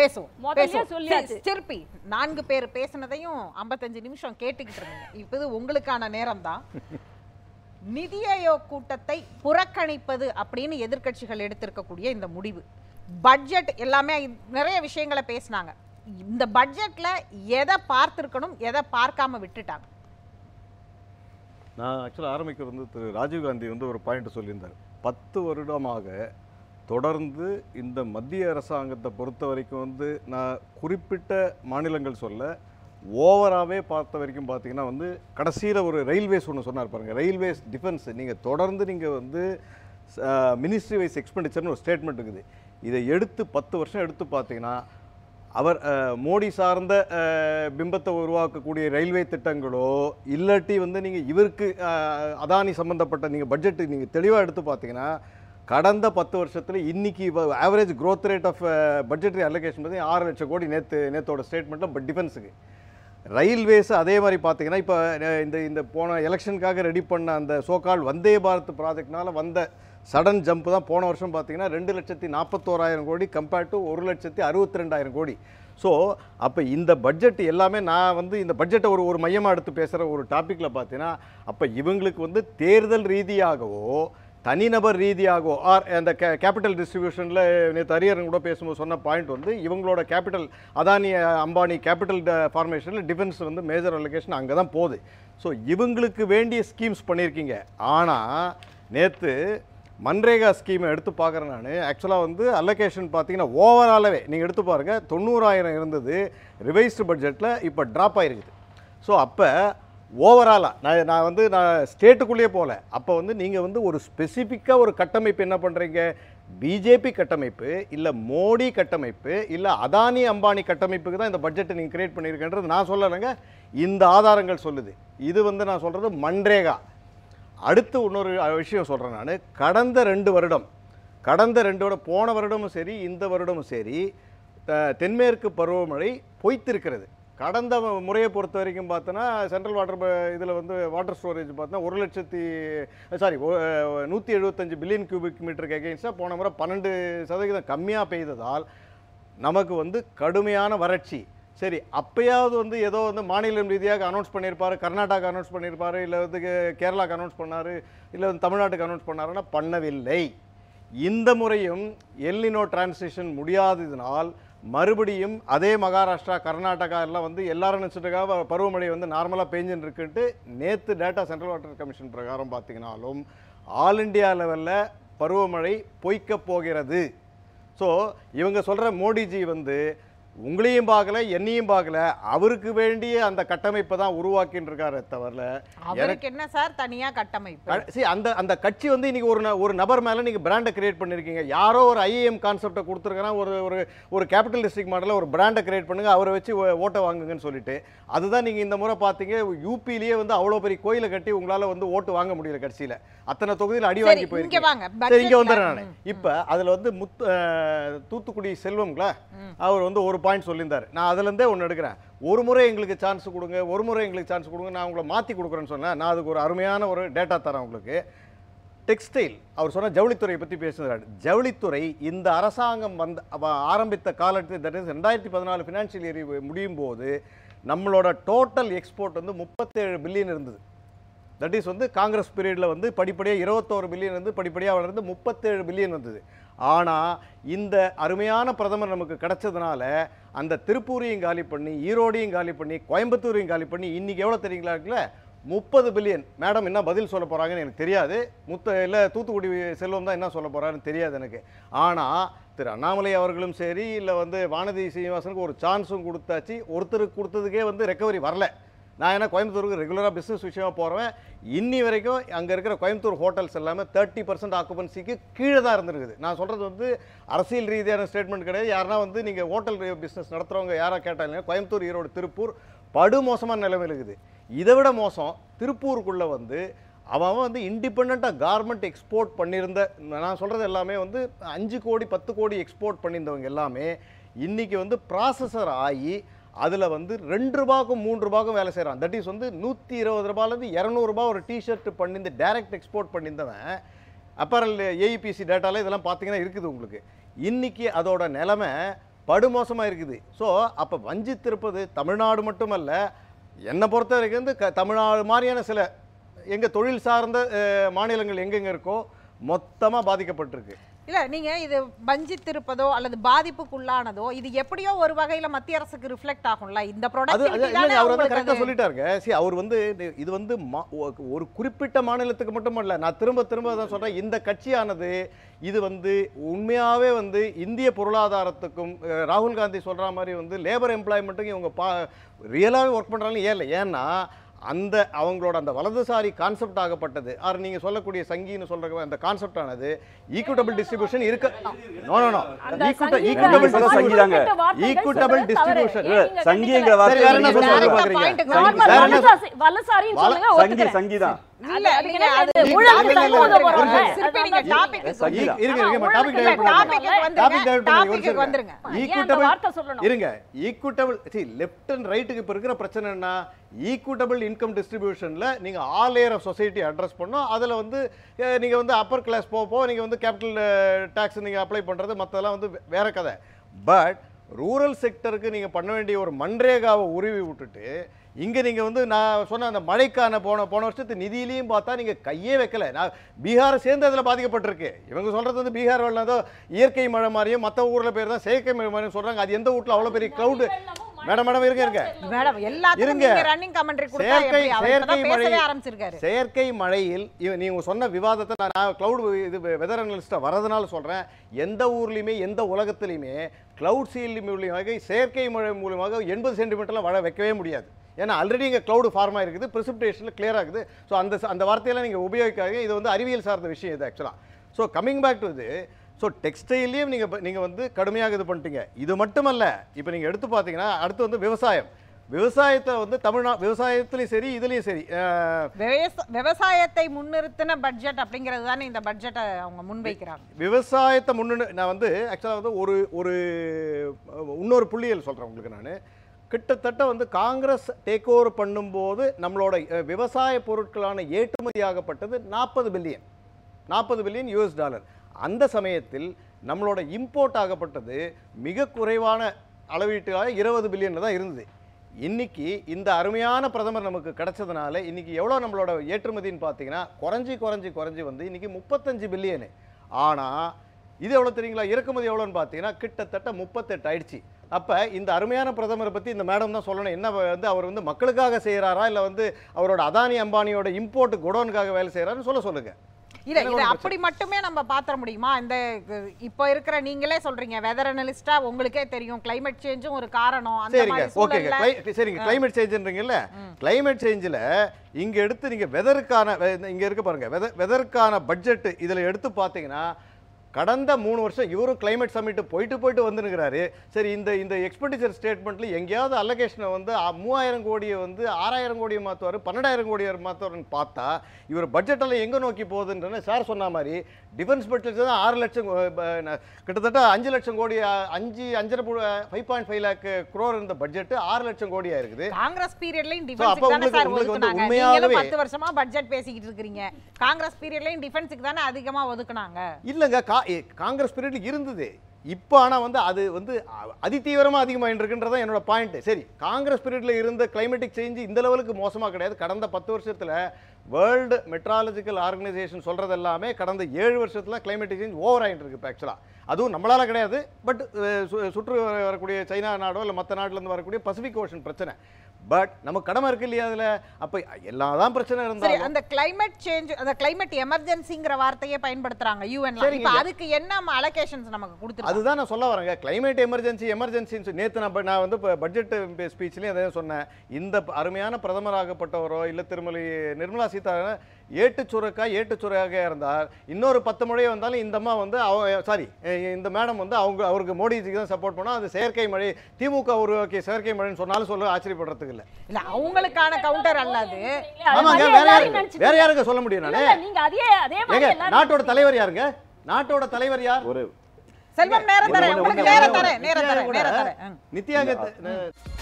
பேசுவோம் திருப்பி நான்கு பேர் பேசினதையும் ஐம்பத்தஞ்சு நிமிஷம் கேட்டுக்கிட்டு இருந்தீங்க இப்போது உங்களுக்கான நேரம் தான் நிதியோ கூட்டத்தை புறக்கணிப்பது அப்படின்னு எதிர்கட்சிகள் எடுத்திருக்கக்கூடிய இந்த முடிவு பட்ஜெட் எல்லாமே நிறைய விஷயங்களை பேசினாங்க இந்த பட்ஜெட்டில் எதை பார்த்துருக்கணும் எதை பார்க்காம விட்டுட்டாங்க நான் ஆக்சுவலாக ஆரம்பிக்கிறது வந்து திரு ராஜீவ்காந்தி வந்து ஒரு பாயிண்ட் சொல்லியிருந்தார் பத்து வருடமாக தொடர்ந்து இந்த மத்திய அரசாங்கத்தை பொறுத்த வரைக்கும் வந்து நான் குறிப்பிட்ட மாநிலங்கள் சொல்ல ஓவராகவே பார்த்த வரைக்கும் பார்த்தீங்கன்னா வந்து கடைசியில் ஒரு ரயில்வேஸ் ஒன்று சொன்னார் பாருங்கள் ரயில்வேஸ் டிஃபென்ஸ் நீங்கள் தொடர்ந்து நீங்கள் வந்து மினிஸ்ட்ரி வைஸ் எக்ஸ்பெண்டிச்சர்னு ஒரு ஸ்டேட்மெண்ட் இருக்குது இதை எடுத்து பத்து வருஷம் எடுத்து பார்த்தீங்கன்னா அவர் மோடி சார்ந்த பிம்பத்தை உருவாக்கக்கூடிய ரயில்வே திட்டங்களோ இல்லாட்டி வந்து நீங்கள் இவருக்கு அதானி சம்மந்தப்பட்ட நீங்கள் பட்ஜெட்டு நீங்கள் தெளிவாக எடுத்து பார்த்தீங்கன்னா கடந்த பத்து வருஷத்தில் இன்றைக்கி average growth rate of budgetary allocation பற்றி ஆறு லட்சம் கோடி நேற்று நேற்றோட ஸ்டேட்மெண்ட்டில் பட் டிஃபென்ஸுக்கு ரயில்வேஸ் அதே மாதிரி பார்த்தீங்கன்னா இப்போ இந்த இந்த போன எலெக்ஷனுக்காக ரெடி பண்ண அந்த சோகால் வந்தே பாரத் ப்ராஜெக்ட்னால வந்த சடன் ஜம்ப் தான் போன வருஷம் பார்த்தீங்கன்னா ரெண்டு லட்சத்தி நாற்பத்தோராயிரம் கோடி கம்பேர்ட் டு ஒரு லட்சத்தி அறுபத்தி ரெண்டாயிரம் கோடி ஸோ அப்போ இந்த பட்ஜெட் எல்லாமே நான் வந்து இந்த பட்ஜெட்டை ஒரு ஒரு மையமாக எடுத்து பேசுகிற ஒரு டாப்பிக்கில் பார்த்தீங்கன்னா அப்போ இவங்களுக்கு வந்து தேர்தல் ரீதியாகவோ தனிநபர் ரீதியாகவோ ஆர் அந்த கே கேபிட்டல் டிஸ்ட்ரிபியூஷனில் நேற்று அரியரன் கூட பேசும்போது சொன்ன பாயிண்ட் வந்து இவங்களோட கேபிட்டல் அதானி அம்பானி கேபிட்டல் ஃபார்மேஷனில் டிஃபென்ஸ் வந்து மேஜர் அலோகேஷன் அங்கே தான் போகுது ஸோ இவங்களுக்கு வேண்டிய ஸ்கீம்ஸ் பண்ணியிருக்கீங்க ஆனால் நேற்று மன்ரேகா ஸ்கீமை எடுத்து பார்க்குறேன் நான் ஆக்சுவலாக வந்து அலொகேஷன் பார்த்தீங்கன்னா ஓவராலாகவே நீங்கள் எடுத்து பாருங்கள் தொண்ணூறாயிரம் இருந்தது ரிவைஸ்டு பட்ஜெட்டில் இப்போ ட்ராப் ஆகிருக்குது ஸோ அப்போ ஓவராலாக நான் நான் வந்து நான் ஸ்டேட்டுக்குள்ளேயே போகல அப்போ வந்து நீங்கள் வந்து ஒரு ஸ்பெசிஃபிக்காக ஒரு கட்டமைப்பு என்ன பண்ணுறீங்க பிஜேபி கட்டமைப்பு இல்லை மோடி கட்டமைப்பு இல்லை அதானி அம்பானி கட்டமைப்புக்கு தான் இந்த பட்ஜெட்டை நீங்கள் கிரியேட் பண்ணியிருக்கன்றது நான் சொல்லலைங்க இந்த ஆதாரங்கள் சொல்லுது இது வந்து நான் சொல்கிறது மன்ரேகா அடுத்து இன்னொரு விஷயம் சொல்கிறேன் நான் கடந்த ரெண்டு வருடம் கடந்த ரெண்டு வருடம் போன வருடமும் சரி இந்த வருடமும் சரி தென்மேற்கு பருவமழை பொய்த்திருக்கிறது கடந்த முறையை பொறுத்த வரைக்கும் பார்த்தோன்னா சென்ட்ரல் வாட்டர் இதில் வந்து வாட்டர் ஸ்டோரேஜ் பார்த்தோன்னா ஒரு லட்சத்தி சாரி நூற்றி எழுபத்தஞ்சு பில்லியன் கியூபிக் மீட்டருக்கு அகேன்ஸ்டாக போன முறை பன்னெண்டு சதவீதம் கம்மியாக பெய்ததால் நமக்கு வந்து கடுமையான வறட்சி சரி அப்பயாவது வந்து ஏதோ வந்து மாநிலம் ரீதியாக அனௌன்ஸ் பண்ணியிருப்பார் கர்நாடகா அனௌன்ஸ் பண்ணியிருப்பார் இல்லை வந்து கேரளாவுக்கு அனௌன்ஸ் பண்ணார் இல்லை வந்து தமிழ்நாட்டுக்கு அனௌன்ஸ் பண்ணாருன்னா பண்ணவில்லை இந்த முறையும் எல்லினோ டிரான்சிஷன் முடியாததினால் மறுபடியும் அதே மகாராஷ்டிரா கர்நாடகா எல்லாம் வந்து எல்லாரும் நினச்சிட்டுக்காக பருவமழை வந்து நார்மலாக பெஞ்சுன்னு இருக்குன்ட்டு நேற்று டேட்டா சென்ட்ரல் வாட்டர் கமிஷன் பிரகாரம் பார்த்திங்கனாலும் ஆல் இண்டியா லெவலில் பருவமழை பொய்க்க போகிறது ஸோ இவங்க சொல்கிற மோடிஜி வந்து உங்களையும் பார்க்கல என்னையும் பார்க்கல அவருக்கு வேண்டிய அந்த கட்டமைப்பை தான் உருவாக்கின்னு இருக்காரு தவிர எனக்கு என்ன சார் தனியாக கட்டமைப்பு சரி அந்த அந்த கட்சி வந்து இன்னைக்கு ஒரு ஒரு நபர் மேலே நீங்கள் பிராண்டை கிரியேட் பண்ணியிருக்கீங்க யாரோ ஒரு ஐஏஎம் கான்செப்டை கொடுத்துருக்கேன்னா ஒரு ஒரு கேபிட்டல் கேபிட்டலிஸ்டிக் மாடலில் ஒரு பிராண்டை கிரியேட் பண்ணுங்க அவரை வச்சு ஓட்டை வாங்குங்கன்னு சொல்லிட்டு அதுதான் நீங்கள் இந்த முறை பார்த்தீங்க யூபிலேயே வந்து அவ்வளோ பெரிய கோயிலை கட்டி உங்களால் வந்து ஓட்டு வாங்க முடியல கட்சியில் அத்தனை தொகுதியில் அடி வாங்கி போயிருக்கேன் சரி இங்கே வந்துடுறேன் இப்ப இப்போ அதில் வந்து முத்து தூத்துக்குடி செல்வம்களா அவர் வந்து ஒரு பாயிண்ட் சொல்லியிருந்தார் நான் அதுலேருந்தே ஒன்று எடுக்கிறேன் ஒரு முறை எங்களுக்கு சான்ஸ் கொடுங்க ஒரு முறை எங்களுக்கு சான்ஸ் கொடுங்க நான் உங்களை மாற்றி கொடுக்குறேன்னு சொன்னேன் நான் அதுக்கு ஒரு அருமையான ஒரு டேட்டா தரேன் உங்களுக்கு டெக்ஸ்டைல் அவர் சொன்ன ஜவுளித்துறையை பற்றி பேசுகிறார் ஜவுளித்துறை இந்த அரசாங்கம் வந்த ஆரம்பித்த காலத்தில் தட் ரெண்டாயிரத்தி பதினாலு ஃபினான்ஷியல் இயர் முடியும் போது நம்மளோட டோட்டல் எக்ஸ்போர்ட் வந்து முப்பத்தேழு பில்லியன் இருந்தது தட் இஸ் வந்து காங்கிரஸ் பீரியடில் வந்து படிப்படியாக இருபத்தோரு பில்லியன் இருந்து படிப்படியாக வளர்ந்து முப்பத்தேழு பில்லியன் வந்தது ஆனால் இந்த அருமையான பிரதமர் நமக்கு கிடைச்சதுனால அந்த திருப்பூரையும் காலி பண்ணி ஈரோடையும் காலி பண்ணி கோயம்புத்தூரையும் காலி பண்ணி இன்றைக்கி எவ்வளோ தெரியுங்களா இருக்குல்ல முப்பது பில்லியன் மேடம் என்ன பதில் சொல்ல போகிறாங்கன்னு எனக்கு தெரியாது முத்த இல்லை தூத்துக்குடி செல்வம் தான் என்ன சொல்ல போகிறாருன்னு தெரியாது எனக்கு ஆனால் திரு அண்ணாமலை அவர்களும் சரி இல்லை வந்து வானதி சீனிவாசனுக்கு ஒரு சான்ஸும் கொடுத்தாச்சு ஒருத்தருக்கு கொடுத்ததுக்கே வந்து ரெக்கவரி வரல நான் ஏன்னா கோயம்புத்தூருக்கு ரெகுலராக பிஸ்னஸ் விஷயமாக போகிறேன் இன்னி வரைக்கும் அங்கே இருக்கிற கோயம்புத்தூர் ஹோட்டல்ஸ் எல்லாமே தேர்ட்டி பர்சன்ட் ஆக்குபன்சிக்கு கீழே தான் இருந்திருக்குது நான் சொல்கிறது வந்து அரசியல் ரீதியான ஸ்டேட்மெண்ட் கிடையாது யாருன்னா வந்து நீங்கள் ஹோட்டல் பிஸ்னஸ் நடத்துகிறவங்க யாராக கேட்டாலும் கோயம்புத்தூர் ஈரோடு திருப்பூர் படுமோசமான நிலைமை இருக்குது இதை விட மோசம் திருப்பூருக்குள்ளே வந்து அவன் வந்து இண்டிபெண்ட்டாக கார்மெண்ட் எக்ஸ்போர்ட் பண்ணியிருந்த நான் சொல்கிறது எல்லாமே வந்து அஞ்சு கோடி பத்து கோடி எக்ஸ்போர்ட் பண்ணியிருந்தவங்க எல்லாமே இன்றைக்கி வந்து ப்ராசஸர் ஆகி அதில் வந்து ரெண்டு ரூபாக்கும் மூணு ரூபாக்கும் வேலை செய்கிறான் தட் இஸ் வந்து நூற்றி இருபது ரூபாயிலேருந்து இரநூறுபா ஒரு டிஷர்ட் பண்ணியிருந்து டைரக்ட் எக்ஸ்போர்ட் பண்ணியிருந்தவன் அப்பரல் ஏஇபிசி டேட்டாவில் இதெல்லாம் பார்த்தீங்கன்னா இருக்குது உங்களுக்கு இன்றைக்கி அதோட நிலமை படுமோசமாக இருக்குது ஸோ அப்போ வஞ்சித்திருப்பது தமிழ்நாடு மட்டுமல்ல என்னை பொறுத்த வரைக்கும் வந்து க தமிழ்நாடு மாதிரியான சில எங்கள் தொழில் சார்ந்த மாநிலங்கள் எங்கெங்கே இருக்கோ மொத்தமாக பாதிக்கப்பட்டிருக்கு இல்லை நீங்கள் இது வஞ்சித்திருப்பதோ அல்லது பாதிப்புக்குள்ளானதோ இது எப்படியோ ஒரு வகையில் மத்திய அரசுக்கு ரிஃப்ளெக்ட் ஆகும்ல இந்த ப்ராடக்ட் அவர் வந்து கரெக்டாக சொல்லிட்டாருங்க சரி அவர் வந்து இது வந்து ஒரு குறிப்பிட்ட மாநிலத்துக்கு மட்டும் இல்லை நான் திரும்ப திரும்ப தான் சொல்கிறேன் இந்த கட்சியானது இது வந்து உண்மையாகவே வந்து இந்திய பொருளாதாரத்துக்கும் ராகுல் காந்தி சொல்கிற மாதிரி வந்து லேபர் எம்ப்ளாய்மெண்ட்டுக்கும் இவங்க பா ரியலாகவே ஒர்க் பண்ணுறாங்க ஏன் இல்லை ஏன்னா அந்த அவங்களோட அந்த வலதுசாரி கான்செப்ட் ஆகப்பட்டது ஆர் நீங்க சொல்லக்கூடிய சங்கின்னு சொல்ற அந்த கான்செப்ட் ஆனது ஈக்குவிட்டபிள் டிஸ்ட்ரிபியூஷன் இருக்க நோ நோ நோ சங்கி தாங்க டிஸ்ட்ரிபியூஷன் வார்த்தை வேற என்ன சொல்ல பாக்குறீங்க சங்கி சங்கி தான் லெப்ட் ரைட்டுக்கு இப்ப இருக்கிற பிரச்சனை என்ன ஈக்குவிட்டபிள் இன்கம் டிஸ்ட்ரிபியூஷனில் நீங்கள் all air of society address பண்ணோம் அதில் வந்து நீங்கள் வந்து அப்பர் கிளாஸ் போக நீங்கள் வந்து கேபிட்டல் டேக்ஸ் நீங்கள் அப்ளை பண்ணுறது மற்றதெல்லாம் வந்து வேறு கதை பட் ரூரல் செக்டருக்கு நீங்கள் பண்ண வேண்டிய ஒரு மன்ரேகாவை உருவி விட்டுட்டு இங்கே நீங்கள் வந்து நான் சொன்ன அந்த மழைக்கான போன போன வருஷத்து நிதியிலையும் பார்த்தா நீங்கள் கையே வைக்கலை நான் பீகாரை சேர்ந்து அதில் பாதிக்கப்பட்டிருக்கு இவங்க சொல்கிறது வந்து பீகார் வேலை ஏதோ இயற்கை மழை மாதிரியும் மற்ற ஊரில் பேர் தான் செயற்கை மழை மாதிரியும் சொல்கிறாங்க அது எந்த வீட்டில் அவ்வளோ பெரிய க்ளவுடு மேடம் மேடம் இருங்க இருங்க மேடம் எல்லாத்துக்கும் நீங்க ரன்னிங் கமெண்டரி கொடுத்தா செயற்கை மழை செயற்கை மழையில் நீங்க சொன்ன விவாதத்தை நான் கிளவுட் இது வெதர் அனலிஸ்ட்டை வரதுனால சொல்றேன் எந்த ஊர்லயுமே எந்த உலகத்திலையுமே கிளவுட் சீல் மூலியமாக செயற்கை மழை மூலியமாக எண்பது சென்டிமீட்டர்லாம் வள வைக்கவே முடியாது ஏன்னா ஆல்ரெடி இங்கே க்ளவுடு ஃபார்ம் ஆகிருக்குது ப்ரிசிப்டேஷனில் கிளியர் ஆகுது ஸோ அந்த அந்த வார்த்தையெல்லாம் நீங்கள் உபயோகிக்காதீங்க இது வந்து அறிவியல் சார்ந்த விஷயம் இது ஆக்சுவலாக ஸோ கம்மிங் பேக் டு இது ஸோ டெக்ஸ்டைல்லையும் நீங்கள் இப்போ நீங்கள் வந்து கடுமையாக இது பண்ணிட்டீங்க இது மட்டுமல்ல இப்போ நீங்கள் எடுத்து பார்த்தீங்கன்னா அடுத்து வந்து விவசாயம் விவசாயத்தை வந்து தமிழ்நா விவசாயத்துலேயும் சரி இதுலேயும் சரி விவசாயத்தை முன்னிறுத்தின பட்ஜெட் அப்படிங்கிறது தானே இந்த பட்ஜெட்டை அவங்க முன்வைக்கிறாங்க விவசாயத்தை முன்னு நான் வந்து ஆக்சுவலாக வந்து ஒரு ஒரு இன்னொரு புள்ளியல் சொல்கிறேன் உங்களுக்கு நான் கிட்டத்தட்ட வந்து காங்கிரஸ் டேக் ஓவர் பண்ணும்போது நம்மளோட விவசாய பொருட்களான ஏற்றுமதியாகப்பட்டது நாற்பது பில்லியன் நாற்பது பில்லியன் யூஎஸ் டாலர் அந்த சமயத்தில் நம்மளோட இம்போர்ட் ஆகப்பட்டது மிக குறைவான அளவீட்டுக்காக இருபது பில்லியனில் தான் இருந்தது இன்றைக்கி இந்த அருமையான பிரதமர் நமக்கு கிடச்சதுனால இன்றைக்கி எவ்வளோ நம்மளோட ஏற்றுமதின்னு பார்த்தீங்கன்னா குறைஞ்சி குறைஞ்சி குறைஞ்சி வந்து இன்றைக்கி முப்பத்தஞ்சு பில்லியனு ஆனால் இது எவ்வளோ தெரியுங்களா இறக்குமதி எவ்வளோன்னு பார்த்தீங்கன்னா கிட்டத்தட்ட முப்பத்தெட்டு ஆயிடுச்சு அப்போ இந்த அருமையான பிரதமரை பற்றி இந்த மேடம் தான் சொல்லணும் என்ன வந்து அவர் வந்து மக்களுக்காக செய்கிறாரா இல்லை வந்து அவரோட அதானி அம்பானியோட இம்போர்ட் குடோனுக்காக வேலை செய்கிறாருன்னு சொல்ல சொல்லுங்கள் இல்ல இது அப்படி மட்டுமே நம்ம பாத்திர முடியுமா இந்த இப்ப இருக்கிற நீங்களே சொல்றீங்க வெதர் அனலிஸ்டா உங்களுக்கே தெரியும் கிளைமேட் சேஞ்சும் ஒரு காரணம் அந்த ஓகே சரிங்க கிளைமேட் சேஞ்சுன்றீங்கல்ல கிளைமேட் சேஞ்சில் இங்க எடுத்து நீங்க வெதருக்கான இங்க இருக்க பாருங்க வெத வெதருக்கான பட்ஜெட்டு இதில் எடுத்து பாத்தீங்கன்னா கடந்த மூணு வருஷம் இவரும் கிளைமேட் சமிட்டு போயிட்டு போயிட்டு வந்துருக்கிறாரு சரி இந்த இந்த எக்ஸ்பெண்டிச்சர் ஸ்டேட்மெண்ட்டில் எங்கேயாவது அலகேஷனை வந்து மூவாயிரம் கோடியை வந்து ஆறாயிரம் கோடியை மாற்றுவார் பன்னெண்டாயிரம் கோடியை மாற்றுவார்னு பார்த்தா இவர் பட்ஜெட்டெல்லாம் எங்கே நோக்கி போகுதுன்றது சார் சொன்ன மாதிரி டிஃபென்ஸ் பட்ஜெட் தான் ஆறு லட்சம் கிட்டத்தட்ட அஞ்சு லட்சம் கோடி அஞ்சு அஞ்சரை five point five lakh crore இருந்த பட்ஜெட் ஆறு லட்சம் கோடியாக இருக்குது காங்கிரஸ் பீரியட்லையும் அப்போ உங்களுக்கு உங்களுக்கு வந்து உண்மையாகவே பத்து வருஷமாக பட்ஜெட் பேசிக்கிட்டு இருக்கிறீங்க காங்கிரஸ் பீரியட்லையும் டிஃபென்ஸுக்கு தானே அதிகமாக ஒதுக்குனாங்க இல்லைங்க காங்கிரஸ் பீரியடில் இருந்தது இப்போ ஆனால் வந்து அது வந்து அதிதீவிரமாக அதிகமாகிட்டு இருக்குன்றதான் என்னோட பாயிண்ட்டு சரி காங்கிரஸ் பீரியடில் இருந்த கிளைமேட்டிக் சேஞ்சு இந்த லெவலுக்கு மோசமாக கிடையாது கடந்த பத்து வருஷத்தில் வேர்ல்டு மெட்ராலஜிக்கல் ஆர்கனைசேஷன் சொல்கிறது எல்லாமே கடந்த ஏழு வருஷத்தில் கிளைமேட்டிக் சேஞ்ச் ஓவர் ஆகிட்டு இருக்கு இப்போ ஆக்சுவலாக அதுவும் நம்மளால் கிடையாது பட் சுற்று வரக்கூடிய சைனா நாடோ இல்லை மற்ற நாட்டிலேருந்து வரக்கூடிய பசிபிக் ஓஷன் பிரச்சனை பட் நமக்கு கடமை இருக்கு இல்லையா அதில் அப்போ எல்லா தான் பிரச்சனை இருந்தாலும் அந்த கிளைமேட் சேஞ்ச் அந்த கிளைமேட் எமர்ஜென்சிங்கிற வார்த்தையே பயன்படுத்துறாங்க யூஎன்ல இப்ப அதுக்கு என்ன அலோகேஷன்ஸ் நமக்கு கொடுத்து அதுதான் நான் சொல்ல வரேங்க கிளைமேட் எமர்ஜென்சி எமர்ஜென்சின்னு நேற்று நம்ம நான் வந்து இப்போ பட்ஜெட் ஸ்பீச்லேயும் அதே சொன்னேன் இந்த அருமையான பிரதமராகப்பட்டவரோ இல்லை திருமலை நிர்மலா சீதாராமன் ஏட்டு சுரக்காய் ஏட்டு சுரக்காக இருந்தார் இன்னொரு பத்து மொழியை வந்தாலும் இந்த அம்மா வந்து அவ சாரி இந்த மேடம் வந்து அவங்க அவருக்கு மோடிஜிக்கு தான் சப்போர்ட் பண்ணால் அது செயற்கை மழை திமுக உருவாக்கிய செயற்கை மழைன்னு சொன்னாலும் சொல்ல ஆச்சரியப்படுறதுக்கு இல்லை இல்லை அவங்களுக்கான கவுண்டர் அல்லாது ஆமாங்க வேற யாருக்கு வேற யாருங்க சொல்ல முடியும் நான் நாட்டோட தலைவர் யாருங்க நாட்டோட தலைவர் யார் ஒரு செல்வம் நேரம் தரேன் நேரம் தரேன் நேரம் தரேன் நித்யா